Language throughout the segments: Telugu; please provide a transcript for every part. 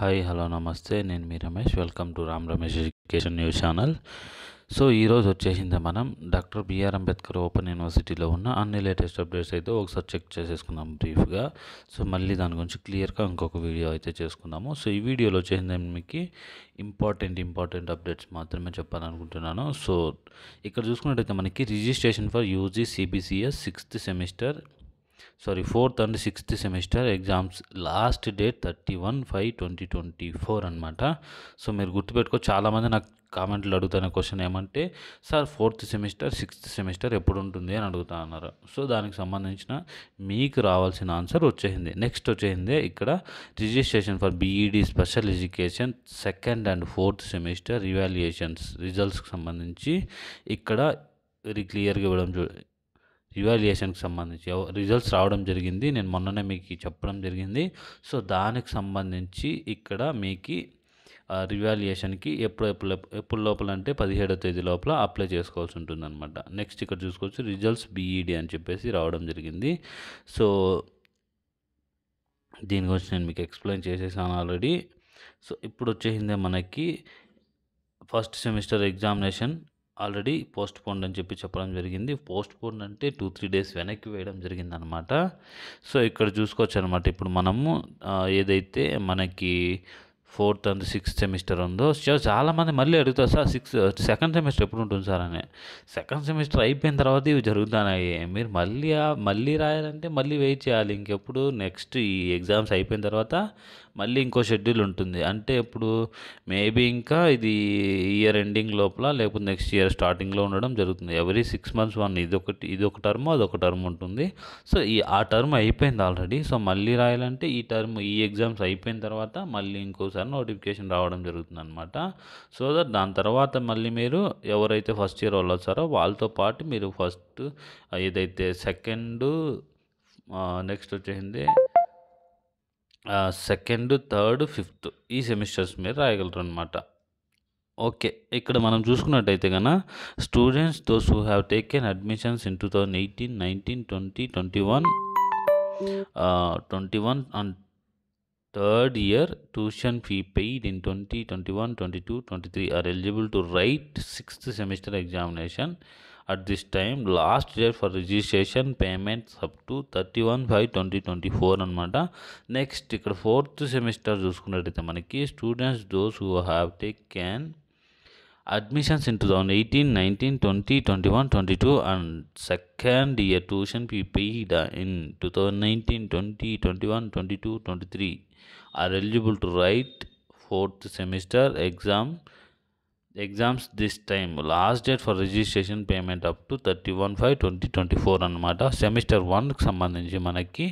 హాయ్ హలో నమస్తే నేను మీ Ramesh welcome to Ram Ramesh education news channel so ఈరోజు వచ్చేసింది మనం డాక్టర్ బిఆర్ అంబేద్కర్ ఓపెన్ యూనివర్సిటీలో ఉన్న అన్ని లేటెస్ట్ అప్డేట్స్ అయితే ఒకసారి చెక్ చేసేసుకుందాం బ్రీఫ్గా సో మళ్ళీ దాని గురించి క్లియర్గా ఇంకొక వీడియో అయితే చేసుకుందాము సో ఈ వీడియోలో వచ్చేసింది మీకు ఇంపార్టెంట్ ఇంపార్టెంట్ అప్డేట్స్ మాత్రమే చెప్పాలనుకుంటున్నాను సో ఇక్కడ చూసుకున్నట్టయితే మనకి registration for UG CBCS sixth semester sorry fourth and sixth semester exams last date thirty one five twenty twenty four అనమాట సో మీరు గుర్తుపెట్టుకో చాలామంది నాకు కామెంట్లు అడుగుతున్న క్వశ్చన్ ఏమంటే sir fourth semester sixth semester ఎప్పుడు ఉంటుంది అని అడుగుతా అన్నారు సో దానికి సంబంధించిన మీకు రావాల్సిన ఆన్సర్ వచ్చేసింది నెక్స్ట్ వచ్చేసింది ఇక్కడ registration for BEd special education second and fourth semester revaluations రిజల్ట్స్కి సంబంధించి ఇక్కడ వెరీ క్లియర్గా ఇవ్వడం చూ ఇవాల్యుయేషన్కి సంబంధించి రిజల్ట్స్ రావడం జరిగింది నేను మొన్ననే మీకు చెప్పడం జరిగింది సో దానికి సంబంధించి ఇక్కడ మీకు రివాల్యుయేషన్కి ఎప్పుడు ఎప్పుడు ఎప్పుడు లోపల అంటే పదిహేడో తేదీ లోపల అప్లై చేసుకోవాల్సి ఉంటుంది అనమాట నెక్స్ట్ ఇక్కడ చూసుకోవచ్చు రిజల్ట్స్ బీఈడి e అని చెప్పేసి రావడం జరిగింది సో దీని గురించి నేను మీకు ఎక్స్ప్లెయిన్ చేసేసాను ఆల్రెడీ సో ఇప్పుడు వచ్చేసిందే మనకి first semester examination already postpone అని చెప్పి చెప్పడం జరిగింది పోస్ట్ పోన్ అంటే టూ త్రీ డేస్ వెనక్కి వేయడం జరిగిందనమాట సో ఇక్కడ చూసుకోవచ్చు అనమాట ఇప్పుడు మనము ఏదైతే మనకి ఫోర్త్ అండ్ సిక్స్త్ సెమిస్టర్ ఉందో సో చాలామంది మళ్ళీ అడుగుతారు సార్ సిక్స్త్ సెకండ్ సెమిస్టర్ ఎప్పుడు ఉంటుంది సార్ అని సెకండ్ సెమిస్టర్ అయిపోయిన తర్వాత ఇవి జరుగుతున్నాయి మీరు మళ్ళీ మళ్ళీ రాయాలంటే మళ్ళీ వెయిట్ చేయాలి ఇంకెప్పుడు నెక్స్ట్ ఈ ఎగ్జామ్స్ అయిపోయిన తర్వాత మళ్ళీ ఇంకో షెడ్యూల్ ఉంటుంది అంటే ఇప్పుడు మేబీ ఇంకా ఇది ఇయర్ ఎండింగ్ లోపల లేకపోతే నెక్స్ట్ ఇయర్ స్టార్టింగ్లో ఉండడం జరుగుతుంది ఎవరీ సిక్స్ మంత్స్ వన్ ఇది ఒకటి ఇది ఒక టర్మ్ అదొక టర్మ్ ఉంటుంది సో ఈ ఆ టర్మ్ అయిపోయింది ఆల్రెడీ సో మళ్ళీ రాయాలంటే ఈ టర్మ్ ఈ ఎగ్జామ్స్ అయిపోయిన తర్వాత మళ్ళీ ఇంకోసారి ద్వారా నోటిఫికేషన్ రావడం జరుగుతుంది అనమాట సో దట్ దాని తర్వాత మళ్ళీ మీరు ఎవరైతే ఫస్ట్ ఇయర్ వాళ్ళు వచ్చారో వాళ్ళతో పాటు మీరు ఫస్ట్ ఏదైతే సెకండ్ నెక్స్ట్ వచ్చేసింది సెకండ్ థర్డ్ ఫిఫ్త్ ఈ సెమిస్టర్స్ మీరు రాయగలరు అనమాట ఓకే ఇక్కడ మనం చూసుకున్నట్టయితే కన students those who have taken admissions in two thousand eighteen nineteen twenty twenty one twenty one and third year tuition fee paid in 20 21 22 23 are eligible to write sixth semester examination at this time last year for registration payments up to 31 five twenty twenty four అనమాట నెక్స్ట్ ఇక్కడ ఫోర్త్ సెమిస్టర్ చూసుకున్నట్టయితే మనకి students those who have taken admissions in 2018 19 20 21 22 and second year tuition fee paid in 2019 20 21 22 23 are eligible to write fourth semester exam exams this time last date for registration payment up to 31 5 2024 semester 1 ki sambandhinchi manaki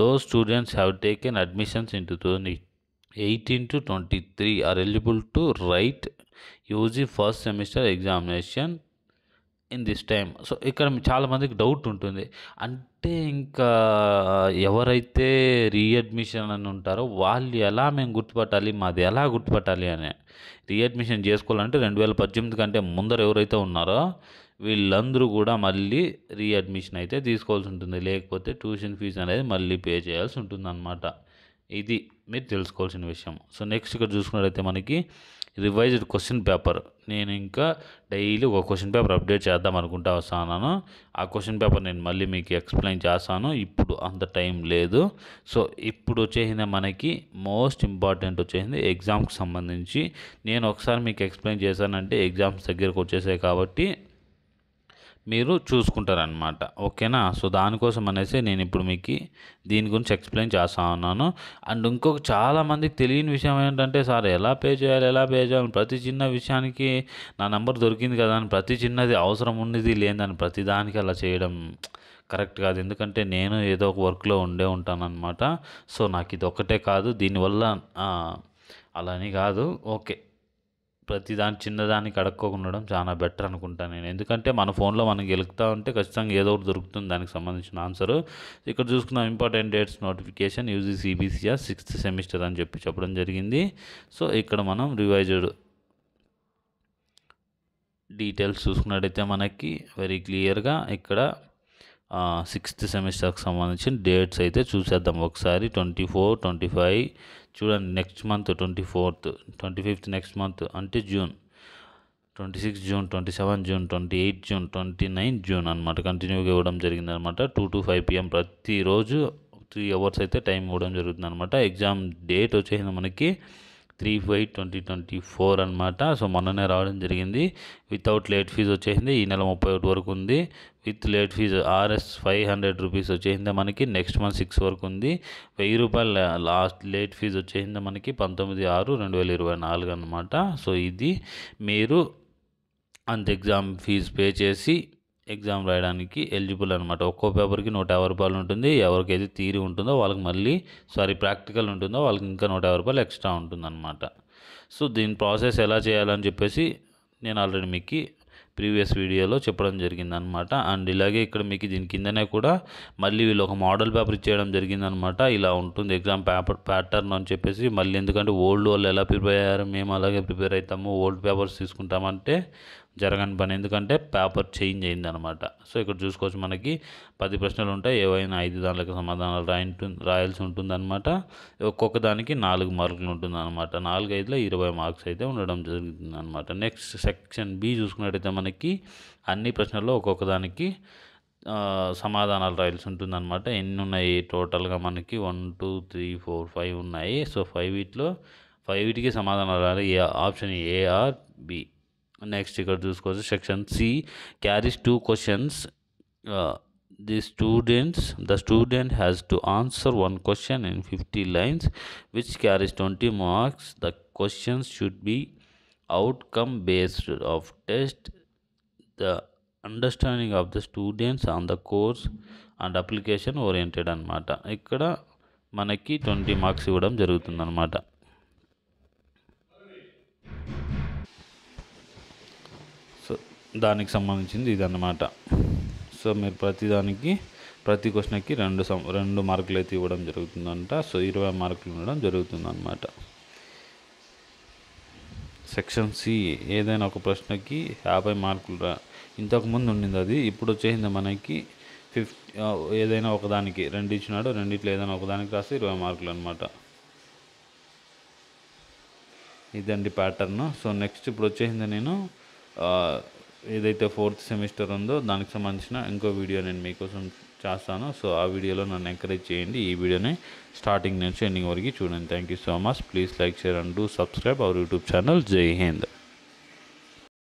those students have taken admissions into 2018 eighteen to twenty three are eligible to write UG first semester examination in this time so ఇక్కడ చాలామందికి డౌట్ ఉంటుంది అంటే ఇంకా ఎవరైతే రీఅడ్మిషన్ అని ఉంటారో వాళ్ళు ఎలా మేము గుర్తుపట్టాలి మాది ఎలా గుర్తుపట్టాలి అని రీఅడ్మిషన్ చేసుకోవాలంటే రెండు వేల పద్దెనిమిది కంటే ముందర ఎవరైతే ఉన్నారో వీళ్ళందరూ కూడా మళ్ళీ రీఅడ్మిషన్ అయితే తీసుకోవాల్సి ఉంటుంది లేకపోతే ట్యూషన్ ఫీజు అనేది మళ్ళీ పే చేయాల్సి ఉంటుంది అన్నమాట ఇది మీరు తెలుసుకోవాల్సిన విషయం సో నెక్స్ట్ ఇక్కడ చూసుకున్నట్లయితే మనకి రివైజ్డ్ క్వశ్చన్ పేపర్ నేను ఇంకా డైలీ ఒక క్వశ్చన్ పేపర్ అప్డేట్ చేద్దాం అనుకుంటా వస్తాను ఆ క్వశ్చన్ పేపర్ నేను మళ్ళీ మీకు ఎక్స్ప్లెయిన్ చేస్తాను ఇప్పుడు అంత టైం లేదు సో ఇప్పుడు వచ్చేసింది మనకి మోస్ట్ ఇంపార్టెంట్ వచ్చేసింది ఎగ్జామ్కి సంబంధించి నేను ఒకసారి మీకు ఎక్స్ప్లెయిన్ చేశానంటే ఎగ్జామ్స్ దగ్గరకు వచ్చేసాయి కాబట్టి మీరు చూసుకుంటారనమాట ఓకేనా సో దానికోసం అనేసి నేను ఇప్పుడు మీకు దీని గురించి ఎక్స్ప్లెయిన్ చేస్తా ఉన్నాను అండ్ ఇంకొక చాలామందికి తెలియని విషయం ఏంటంటే సార్ ఎలా పే చేయాలి ఎలా పే చేయాలి ప్రతి చిన్న విషయానికి నా నెంబర్ దొరికింది కదా అని ప్రతి చిన్నది అవసరం ఉన్నది లేదని ప్రతి దానికి అలా చేయడం కరెక్ట్ కాదు ఎందుకంటే నేను ఏదో ఒక వర్క్లో ఉండే ఉంటానన్నమాట సో నాకు ఇది ఒక్కటే కాదు దీనివల్ల అని కాదు ఓకే ప్రతి దాని చిన్నదానికి అడక్కోకుండడం చాలా బెటర్ అనుకుంటాను నేను ఎందుకంటే మన ఫోన్లో మనం గెలుకుతా ఉంటే ఖచ్చితంగా ఏదో ఒకటి దొరుకుతుంది దానికి సంబంధించిన ఆన్సర్ ఇక్కడ చూసుకున్నాం important dates notification UG CBCR sixth semester అని చెప్పి చెప్పడం జరిగింది సో ఇక్కడ మనం రివైజ్డ్ డీటెయిల్స్ చూసుకున్నట్టయితే మనకి వెరీ క్లియర్గా ఇక్కడ సిక్స్త్ సెమిస్టర్కి సంబంధించిన డేట్స్ అయితే చూసేద్దాం ఒకసారి ట్వంటీ ఫోర్ ట్వంటీ ఫైవ్ చూడండి next month twenty fourth twenty fifth next month అంటే June twenty six June twenty seven June twenty eight June twenty nine June అనమాట కంటిన్యూగా ఇవ్వడం జరిగింది అనమాట టూ టు ఫైవ్ పిఎం ప్రతిరోజు త్రీ అవర్స్ అయితే టైం ఇవ్వడం జరుగుతుంది అనమాట ఎగ్జామ్ డేట్ వచ్చేసింది మనకి three five twenty twenty four అనమాట సో మొన్ననే రావడం జరిగింది వితౌట్ లేట్ ఫీజు వచ్చేసింది ఈ నెల ముప్పై ఒకటి వరకు ఉంది with late fee RS five hundred rupees వచ్చేసింది మనకి నెక్స్ట్ మంత్ సిక్స్ వరకు ఉంది వెయ్యి రూపాయలు లాస్ట్ లేట్ ఫీజు వచ్చేసింది మనకి పంతొమ్మిది ఆరు రెండు వేల ఇరవై నాలుగు అనమాట సో ఇది మీరు అంత ఎగ్జామ్ ఫీజు పే చేసి ఎగ్జామ్ రాయడానికి ఎలిజిబుల్ అనమాట ఒక్కో పేపర్కి నూట యాభై రూపాయలు ఉంటుంది ఎవరికైతే థీరీ ఉంటుందో వాళ్ళకి మళ్ళీ సారీ ప్రాక్టికల్ ఉంటుందో వాళ్ళకి ఇంకా నూట యాభై రూపాయలు ఎక్స్ట్రా ఉంటుందన్నమాట సో దీని ప్రాసెస్ ఎలా చేయాలని చెప్పేసి నేను ఆల్రెడీ మీకు ప్రీవియస్ వీడియోలో చెప్పడం జరిగిందనమాట అండ్ ఇలాగే ఇక్కడ మీకు దీని కిందనే కూడా మళ్ళీ వీళ్ళు ఒక మోడల్ పేపర్ ఇచ్చేయడం జరిగిందనమాట ఇలా ఉంటుంది ఎగ్జామ్ పేపర్ ప్యాటర్న్ అని చెప్పేసి మళ్ళీ ఎందుకంటే ఓల్డ్ వాళ్ళు ఎలా ప్రిపేర్ అయ్యారు మేము అలాగే ప్రిపేర్ అవుతాము ఓల్డ్ పేపర్స్ తీసుకుంటామంటే జరగని పని ఎందుకంటే పేపర్ చేంజ్ అయింది అనమాట సో ఇక్కడ చూసుకోవచ్చు మనకి పది ప్రశ్నలు ఉంటాయి ఏవైనా ఐదు దానిలకు సమాధానాలు రాయి రాయాల్సి ఉంటుందన్నమాట ఒక్కొక్క దానికి నాలుగు మార్కులు అనమాట నాలుగు ఐదులో ఇరవై మార్క్స్ అయితే ఉండడం జరుగుతుంది అనమాట నెక్స్ట్ సెక్షన్ బి చూసుకున్నట్టయితే మనకి అన్ని ప్రశ్నల్లో ఒక్కొక్క దానికి సమాధానాలు రాయాల్సి ఉంటుంది అనమాట ఎన్ని ఉన్నాయి టోటల్గా మనకి one two three four five ఉన్నాయి సో ఫైవ్ వీటిలో ఫైవ్ వీటికి సమాధానాలు రాయాలి A option A or B next you got this section c carries two questions uh, the students the student has to answer one question in 50 lines which carries 20 marks the questions should be outcome based of test the understanding of the students on the course and application oriented అనమాట ఇక్కడ మనకి ట్వంటీ మార్క్స్ ఇవ్వడం జరుగుతుందన్నమాట దానికి సంబంధించింది ఇది అన్నమాట సో మీరు ప్రతిదానికి ప్రతి క్వశ్చన్కి రెండు సం రెండు మార్కులు అయితే ఇవ్వడం జరుగుతుందంట సో ఇరవై మార్కులు జరుగుతుంది జరుగుతుందన్నమాట సెక్షన్ సి ఏదైనా ఒక ప్రశ్నకి యాభై మార్కులు రా ఇంతకుముందు ఉండింది అది ఇప్పుడు వచ్చేసింది మనకి ఫిఫ్త్ ఏదైనా ఒకదానికి రెండు ఇచ్చినాడు రెండిట్లో ఏదైనా ఒకదానికి రాస్తే ఇరవై మార్కులు అనమాట ఇదండి ప్యాటర్న్ సో నెక్స్ట్ ఇప్పుడు వచ్చేసింది నేను ఏదైతే ఫోర్త్ సెమిస్టర్ ఉందో దానికి సంబంధించిన ఇంకో వీడియో నేను మీకోసం చేస్తాను సో ఆ వీడియోలో నన్ను ఎంకరేజ్ చేయండి ఈ వీడియోని స్టార్టింగ్ నుంచి ఎండింగ్ వరకు చూడండి thank you so much please like share and do subscribe our YouTube channel జై హింద్